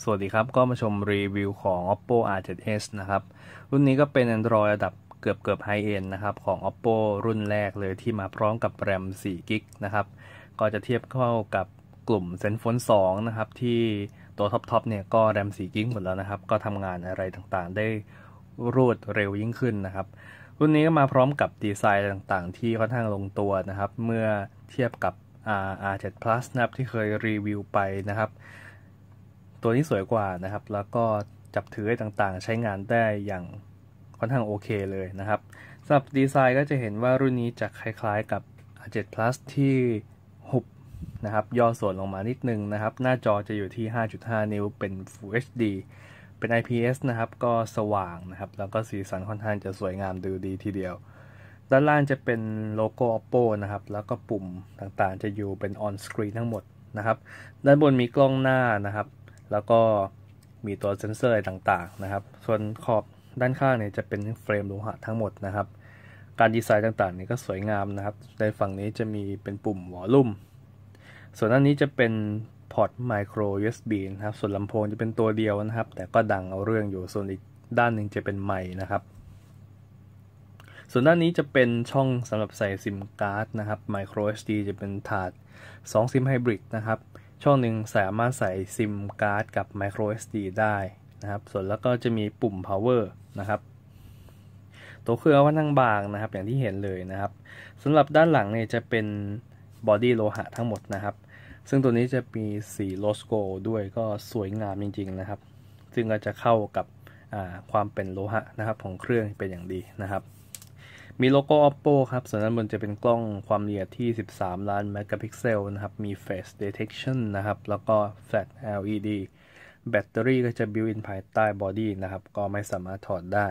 สวัสดีครับก็มาชมรีวิวของ oppo r7s นะครับ รุ่นนี้ก็เป็น Android ระดับเกือบเกือบไฮเอ็นนะครับ ของ oppo รุ่นแรกเลยที่มาพร้อมกับแรม4กิกนะครับ ก็จะเทียบเข้ากับกลุ่ม z e n f o n 2นะครับ ที่ตัวท็อปๆเนี่ยก็แรม4กิกหมดแล้วนะครับ ก็ทำงานอะไรต่างๆ ได้รวดเร็วยิ่งขึ้นนะครับ รุ่นนี้ก็มาพร้อมกับดีไซน์ต่างๆ ที่ค่อนข้างลงตัวนะครับเมื่อเทียบกับ R7 Plus นะครับที่เคยรีวิวไปนะครับตัวนี้สวยกว่านะครับ แล้วก็จับถืออะไรต่างๆ ใช้งานได้อย่างค่อนข้างโอเคเลยนะครับ สำหรับดีไซน์ก็จะเห็นว่ารุ่นนี้จะคล้ายๆกับ a 7 Plus ที่หุบนะครับ ย่อส่วนลงมานิดนึงนะครับ หน้าจอจะอยู่ที่ 5.5 นิ้วเป็น Full HD เป็น IPS นะครับ ก็สว่างนะครับ แล้วก็สีสันค่อนข้างจะสวยงามดูดีทีเดียว ด้านล่างจะเป็นโลโก้ Oppo นะครับ แล้วก็ปุ่มต่างๆจะอยู่เป็น On Screen ทั้งหมดนะครับ ด้านบนมีกล้องหน้านะครับแล้วก็มีตัวเซนเซอร์อะไรต่างๆนะครับ ส่วนขอบด้านข้างเนี่ยจะเป็นเฟรมโลหะทั้งหมดนะครับ การดีไซน์ต่างๆ นี่ก็สวยงามนะครับ ในฝั่งนี้จะมีเป็นปุ่มวอลลุ่ม ส่วนด้านนี้จะเป็นพอร์ตไมโคร USB นะครับ ส่วนลำโพงจะเป็นตัวเดียวนะครับ แต่ก็ดังเอาเรื่องอยู่ ส่วนอีกด้านหนึ่งจะเป็นไมค์นะครับ ส่วนด้านนี้จะเป็นช่องสำหรับใส่ซิมการ์ดนะครับ micro SD จะเป็นถาด2ซิมไฮบริดนะครับช่องหนึ่งสามารถใส่ซิมการ์ดกับ micro SD ได้นะครับ ส่วนแล้วก็จะมีปุ่ม power นะครับ ตัวเครื่องว่านั่งบางนะครับ อย่างที่เห็นเลยนะครับสำหรับด้านหลังเนี่ยจะเป็นบอดี้โลหะทั้งหมดนะครับ ซึ่งตัวนี้จะมีสีโลสโกด้วยก็สวยงามจริงๆ นะครับ ซึ่งก็จะเข้ากับความเป็นโลหะนะครับของเครื่องเป็นอย่างดีนะครับมีโลโก้ Oppo ครับ ส่วนด้านบนจะเป็นกล้องความละเอียดที่ 13 ล้านเมกะพิกเซลนะครับ มี Face Detection นะครับ แล้วก็ Flat LED แบตเตอรี่ก็จะบิวอินภายใต้บอดี้นะครับ ก็ไม่สามารถถอดได้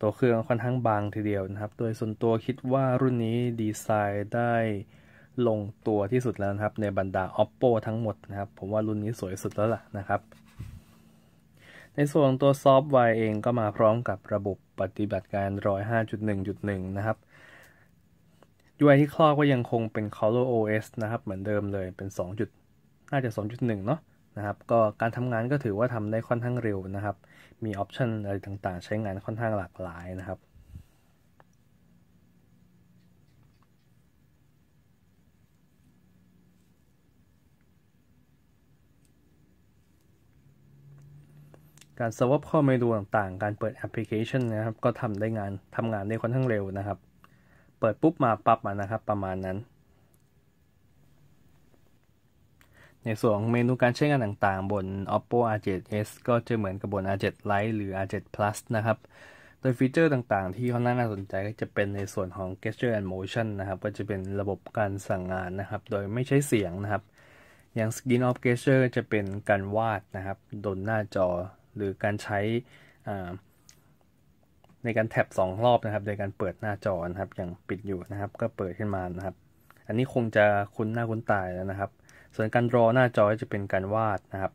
ตัวเครื่องค่อนข้างบางทีเดียวนะครับ โดยส่วนตัวคิดว่ารุ่นนี้ดีไซน์ได้ลงตัวที่สุดแล้วนะครับ ในบรรดา Oppo ทั้งหมดนะครับ ผมว่ารุ่นนี้สวยสุดแล้วล่ะนะครับ ในส่วนตัวซอฟต์แวร์เองก็มาพร้อมกับระบบปฏิบัติการ105.1.1 นะครับ UI ที่คลอกก็ยังคงเป็น Color OS นะครับ เหมือนเดิมเลยเป็น2จุดน่าจะ2.1เนาะนะครับ ก็การทำงานก็ถือว่าทำได้ค่อนข้างเร็วนะครับ มีออปชันอะไรต่างๆ ใช้งานค่อนข้างหลากหลายนะครับการเซิร์ฟข้อมููต่าง ๆ การเปิดแอปพลิเคชันนะครับก็ทำได้งานทำงานได้ค่อนข้างเร็วนะครับ เปิดปุ๊บมาปั๊บมานะครับ ประมาณนั้น ในส่วนของเมนูการใช้งานต่าง ๆ บน oppo r7s ก็จะเหมือนกับบน r7 lite หรือ r7 plus นะครับ โดยฟีเจอร์ต่าง ๆ ที่เขาน่าสนใจก็จะเป็นในส่วนของ gesture and motion นะครับ ก็จะเป็นระบบการสั่งงานนะครับ โดยไม่ใช้เสียงนะครับ อย่าง skin of gesture จะเป็นการวาดนะครับบนหน้าจอหรือการใช้ในการแท็บ2รอบนะครับ โดยการเปิดหน้าจอนะครับอย่างปิดอยู่นะครับ ก็เปิดขึ้นมานะครับ อันนี้คงจะคุ้นหน้าคุ้นตายแล้วนะครับ ส่วนการรอหน้าจอจะเป็นการวาดนะครับ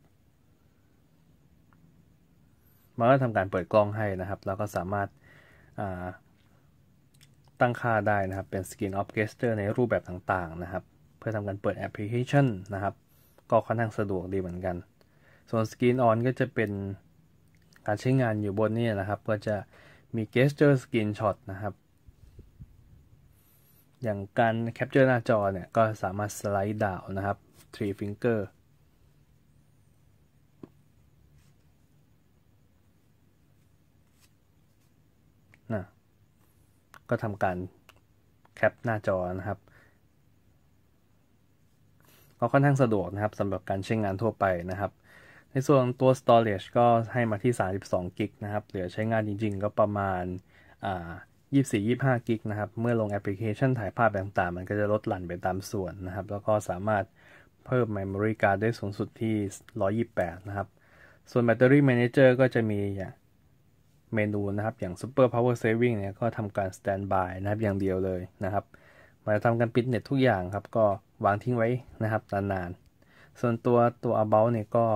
มันก็ทำการเปิดกล้องให้นะครับแล้วก็สามารถตั้งค่าได้นะครับ เป็น Skin of Gesture ในรูปแบบต่างๆนะครับ เพื่อทำการเปิดแอปพลิเคชันนะครับ ก็ค่อนข้างสะดวกดีเหมือนกันส่วน s ิน n On ก็จะเป็นการใช้งานอยู่บนนี้นะครับ ก็จะมี gesture screen shot นะครับ อย่างการ capture หน้าจอเนี่ยก็สามารถสไลด์ดาวนะครับ three finger นะ ก็ทำการแคปหน้าจอนะครับ ก็ค่อนข้างสะดวกนะครับสำหรับการใช้งานทั่วไปนะครับในส่วนตัว storage ก็ให้มาที่32กิกนะครับ เหลือใช้งานจริงๆ ก็ประมาณ24-25กิกนะครับ เมื่อลงแอปพลิเคชันถ่ายภาพต่าง ๆ มันก็จะลดหลั่นไปตามส่วนนะครับ แล้วก็สามารถเพิ่ม memory card ได้สูงสุดที่ 128 นะครับ ส่วน battery manager ก็จะมีอย่างเมนูนะครับ อย่าง super power saving เนี่ย ก็ทำการ standby นะครับอย่างเดียวเลยนะครับมาทำการปิดเน็ตทุกอย่างครับ ก็วางทิ้งไว้นะครับนานๆส่วนตัวตัว about เนี่ยก็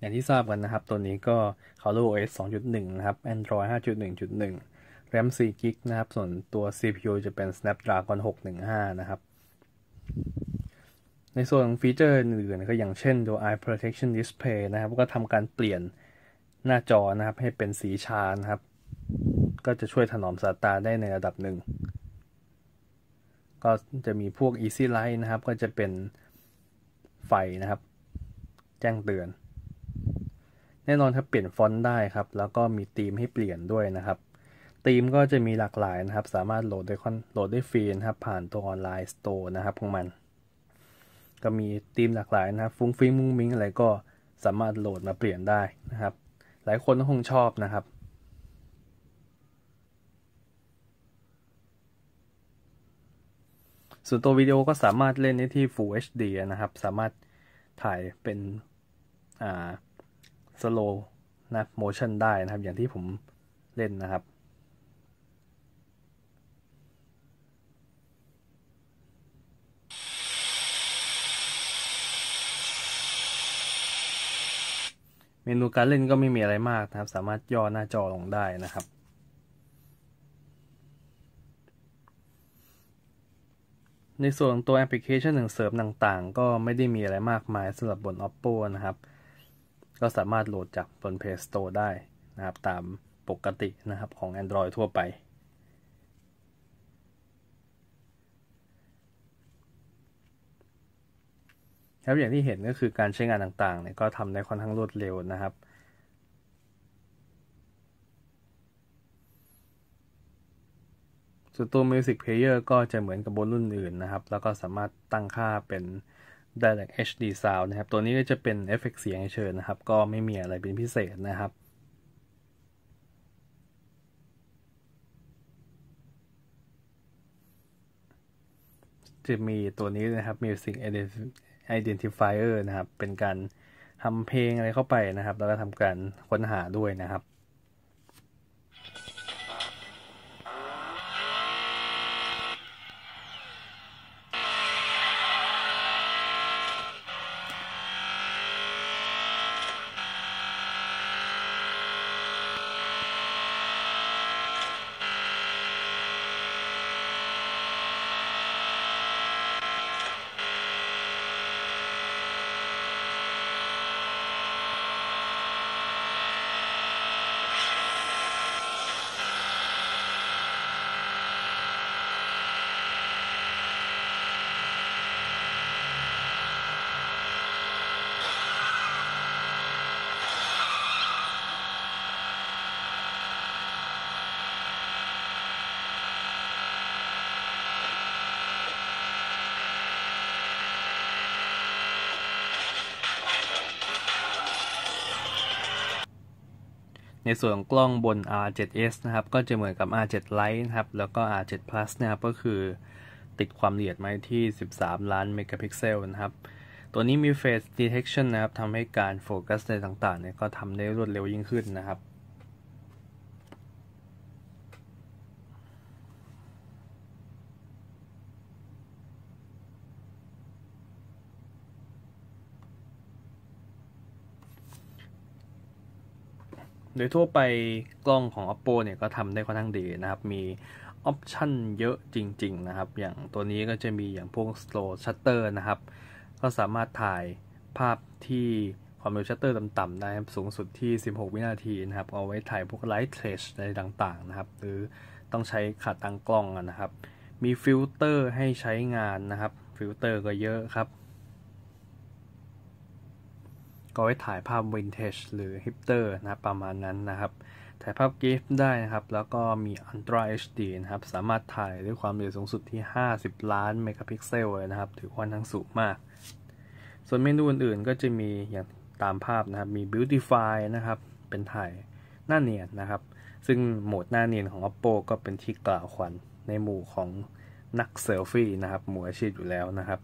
อย่างที่ทราบกันนะครับ ตัวนี้ก็เ Color OS 2.1 นะครับ Android 5.1.1 RAM 4 g b นะครับ ส่วนตัว CPU จะเป็น Snapdragon 615 นะครับ ในส่วนฟีเจอร์อื่นๆก็อย่างเช่นตัว Eye Protection Display นะครับ ก็ทำการเปลี่ยนหน้าจอนะครับ ให้เป็นสีชานะครับ ก็จะช่วยถนอมสายตาได้ในระดับหนึ่ง ก็จะมีพวก Easy Light นะครับ ก็จะเป็นไฟนะครับ แจ้งเตือนแน่นอนครับเปลี่ยนฟอนต์ได้ครับ แล้วก็มีธีมให้เปลี่ยนด้วยนะครับธีมก็จะมีหลากหลายนะครับ สามารถโหลดได้คอนโหลดได้ฟรีนะครับ ผ่านตัวออนไลน์สโตร์นะครับของมัน ก็มีธีมหลากหลายนะครับ ฟุ้งฟิ้งมุ้งมิ้งอะไรก็สามารถโหลดมาเปลี่ยนได้นะครับ หลายคนก็คงชอบนะครับส่วนตัววิดีโอก็สามารถเล่นได้ที่ Full HD นะครับ สามารถถ่ายเป็นอ่าสโลนะโมชั่นได้นะครับอย่างที่ผมเล่นนะครับ เมนูการเล่นก็ไม่มีอะไรมากนะครับ สามารถย่อหน้าจอลงได้นะครับ ในส่วนตัวแอปพลิเคชันหนึ่งเสริมต่างๆ ก็ไม่ได้มีอะไรมากมายสำหรับบน Oppo นะครับก็สามารถโหลดจากบน Play Store ได้นะครับตามปกตินะครับของ Android ทั่วไป ครับอย่างที่เห็นก็คือการใช้งานต่างๆเนี่ยก็ทำได้ค่อนข้างรวดเร็วนะครับส่วนตัว Music Player ก็จะเหมือนกับบนรุ่นอื่นนะครับ แล้วก็สามารถตั้งค่าเป็น Direct HD Sound นะครับ ตัวนี้ก็จะเป็นเอฟเฟกเสียงเฉยนะครับ ก็ไม่มีอะไรเป็นพิเศษนะครับ จะมีตัวนี้นะครับ Music Identifier นะครับ เป็นการทำเพลงอะไรเข้าไปนะครับ แล้วก็ทำการค้นหาด้วยนะครับในส่วนกล้องบน R7s นะครับ ก็จะเหมือนกับ R7 Lite นะครับ แล้วก็ R7 Plus นะครับ ก็คือ ติดความละเอียดไว้ที่ 13 ล้านเมกะพิกเซลนะครับ ตัวนี้มี f a c e Detection นะครับทำให้การโฟกัสในต่างๆเนี่ยก็ทำได้รวดเร็วยิ่งขึ้นนะครับโดยทั่วไปกล้องของ oppo เนี่ยก็ทำได้ค่อนข้างดีนะครับ มีออปชันเยอะจริงๆ นะครับ อย่างตัวนี้ก็จะมีอย่างพวก slow shutter นะครับ ก็สามารถถ่ายภาพที่ความเร็วชัตเตอร์ต่ำๆได้ สูงสุดที่ 16 วินาทีนะครับ เอาไว้ถ่ายพวกไลท์เทรชอะไรต่างๆนะครับ หรือต้องใช้ขาตั้งกล้องนะครับ มีฟิลเตอร์ให้ใช้งานนะครับ ฟิลเตอร์ก็เยอะครับก็ไว้ถ่ายภาพวินเทจหรือฮิปเตอร์นะประมาณนั้นนะครับ ถ่ายภาพกฟต์ได้นะครับ แล้วก็มี Ultra HD นะครับ สามารถถ่ายด้วยความเร็วสูงสุดที่ 50 ล้านเมกะพิกเซลเลยนะครับ ถือว่าทั้งสูงมาก ส่วนเมนูอื่นๆ ก็จะมีอย่างตามภาพนะครับ มี Beautify นะครับ เป็นถ่ายหน้าเนียนนะครับ ซึ่งโหมดหน้าเนียนของ Oppo ก็เป็นที่กล่าวขวัญในหมู่ของนักเซลฟี่นะครับหมู่อาชีพอยู่แล้วนะครับ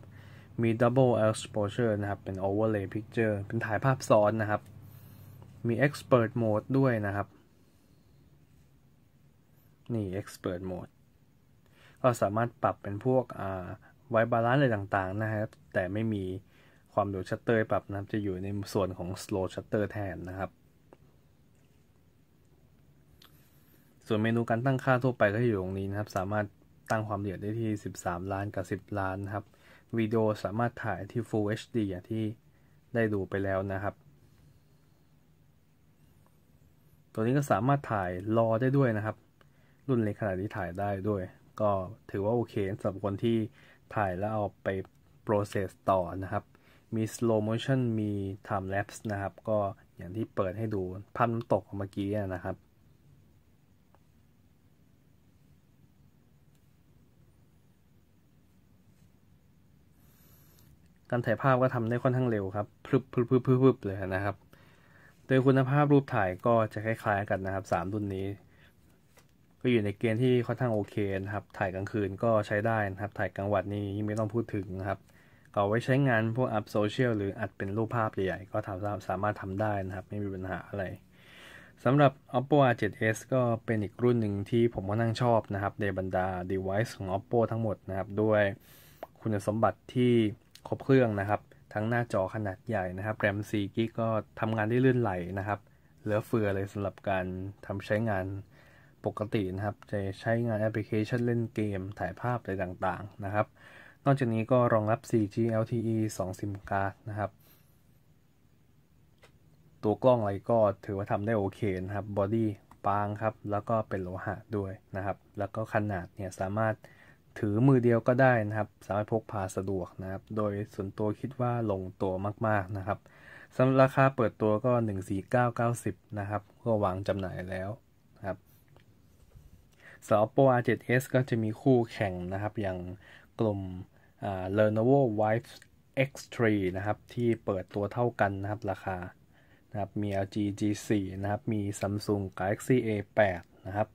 มี double exposure นะครับ เป็น overlay picture เป็นถ่ายภาพซ้อนนะครับ มี expert mode ด้วยนะครับ นี่ expert mode ก็สามารถปรับเป็นพวกไว้บาลานซ์อะไรต่างๆ นะครับ แต่ไม่มีความเร็วชัตเตอร์ปรับนะครับ จะอยู่ในส่วนของ slow shutter แทนนะครับ ส่วนเมนูการตั้งค่าทั่วไปก็อยู่ตรงนี้นะครับ สามารถตั้งความละเอียดได้ที่ 13 ล้านกับ 10 ล้านนะครับวิดีโอสามารถถ่ายที่ Full HD อย่างที่ได้ดูไปแล้วนะครับ ตัวนี้ก็สามารถถ่ายรอได้ด้วยนะครับ รุ่นเล็กขนาดนี้ถ่ายได้ด้วย ก็ถือว่าโอเคสำหรับคนที่ถ่ายแล้วเอาไปโปรเซสต่อนะครับ มี slow motion มี time lapse นะครับ ก็อย่างที่เปิดให้ดูภาพน้ำตกเมื่อกี้นะครับการถ่ายภาพก็ทำได้ค่อนข้างเร็วครับพรึบพรึบพึบพึบเลยนะครับ โดยคุณภาพรูปถ่ายก็จะคล้ายๆ กันนะครับสามรุ่นนี้ก็อยู่ในเกณฑ์ที่ค่อนข้างโอเคนะครับ ถ่ายกลางคืนก็ใช้ได้นะครับ ถ่ายกลางวันนี่ยิ่งไม่ต้องพูดถึงนะครับเอาไว้ใช้งานพวกอัพโซเชียลหรืออัดเป็นรูปภาพใหญ่ๆก็ทำสามารถทำได้นะครับ ไม่มีปัญหาอะไรสำหรับ Oppo R7s ก็เป็นอีกรุ่นหนึ่งที่ผมก็นั่งชอบนะครับในบรรดา device ของ Oppo ทั้งหมดนะครับ ด้วยคุณสมบัติที่ครบเครื่องนะครับ ทั้งหน้าจอขนาดใหญ่นะครับแรม4กิกก็ทำงานได้ลื่นไหลนะครับ เหลือเฟือเลยสำหรับการทำใช้งานปกตินะครับ จะใช้งานแอปพลิเคชันเล่นเกมถ่ายภาพอะไรต่างๆนะครับ นอกจากนี้ก็รองรับ 4G LTE 2ิมการ์ดนะครับ ตัวกล้องอะไรก็ถือว่าทำได้โอเคนะครับบอดี้ปางครับ แล้วก็เป็นโลหะด้วยนะครับ แล้วก็ขนาดเนี่ยสามารถถือมือเดียวก็ได้นะครับ สามารถพกพาสะดวกนะครับ โดยส่วนตัวคิดว่าลงตัวมากๆนะครับสำหรับราคาเปิดตัวก็ 14990 นะครับ ก็วางจำหน่ายแล้วนะครับสำหรับ Oppo R7s ก็จะมีคู่แข่งนะครับ อย่างกลุ่ม Lenovo Wife X3 นะครับ ที่เปิดตัวเท่ากันนะครับราคานะครับ มี LG G4 นะครับ มี Samsung Galaxy A8 นะครับ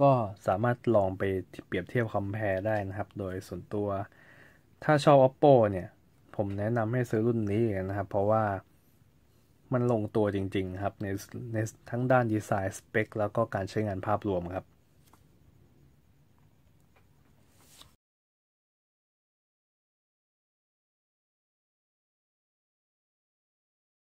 ก็สามารถลองไปเปรียบเทียบคอมเพลได้นะครับโดยส่วนตัว ถ้าชอบ oppo เนี่ย ผมแนะนำให้ซื้อรุ่นนี้นะครับ เพราะว่ามันลงตัวจริง ๆ ครับในในทั้งด้านดีไซน์สเปคแล้วก็การใช้งานภาพรวมครับ